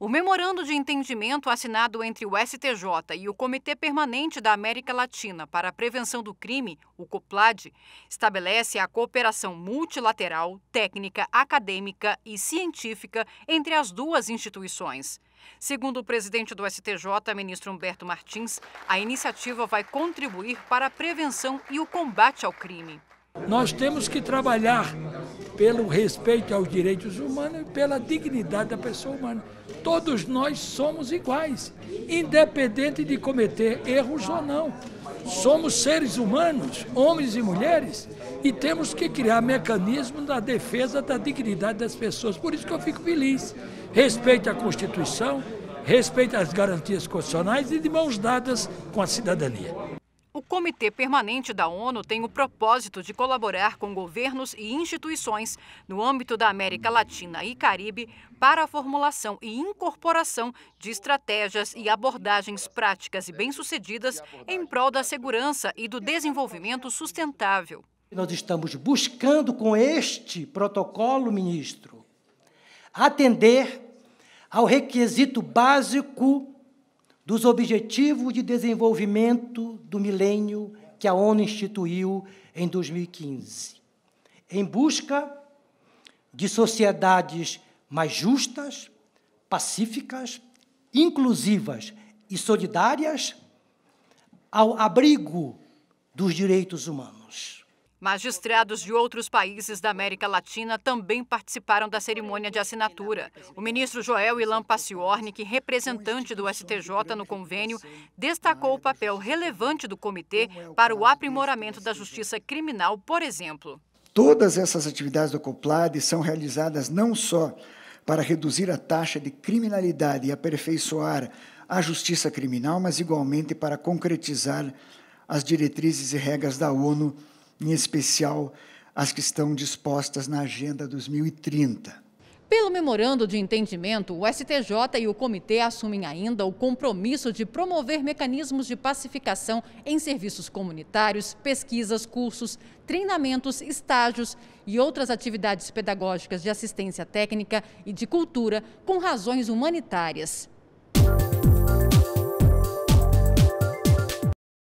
O memorando de entendimento assinado entre o STJ e o Comitê Permanente da América Latina para a Prevenção do Crime, o COPLAD, estabelece a cooperação multilateral, técnica, acadêmica e científica entre as duas instituições. Segundo o presidente do STJ, ministro Humberto Martins, a iniciativa vai contribuir para a prevenção e o combate ao crime. Nós temos que trabalhar pelo respeito aos direitos humanos e pela dignidade da pessoa humana. Todos nós somos iguais, independente de cometer erros ou não. Somos seres humanos, homens e mulheres, e temos que criar mecanismos da defesa da dignidade das pessoas. Por isso que eu fico feliz. Respeito à Constituição, respeito às garantias constitucionais e de mãos dadas com a cidadania. O Comitê Permanente da ONU tem o propósito de colaborar com governos e instituições no âmbito da América Latina e Caribe para a formulação e incorporação de estratégias e abordagens práticas e bem-sucedidas em prol da segurança e do desenvolvimento sustentável. Nós estamos buscando com este protocolo, ministro, atender ao requisito básico dos Objetivos de Desenvolvimento do Milênio que a ONU instituiu em 2015, em busca de sociedades mais justas, pacíficas, inclusivas e solidárias, ao abrigo dos direitos humanos. Magistrados de outros países da América Latina também participaram da cerimônia de assinatura. O ministro Joel Ilan Paciornik, representante do STJ no convênio, destacou o papel relevante do comitê para o aprimoramento da justiça criminal, por exemplo. Todas essas atividades do COPLAD são realizadas não só para reduzir a taxa de criminalidade e aperfeiçoar a justiça criminal, mas igualmente para concretizar as diretrizes e regras da ONU em especial as que estão dispostas na Agenda 2030. Pelo memorando de entendimento, o STJ e o comitê assumem ainda o compromisso de promover mecanismos de pacificação em serviços comunitários, pesquisas, cursos, treinamentos, estágios e outras atividades pedagógicas de assistência técnica e de cultura com razões humanitárias.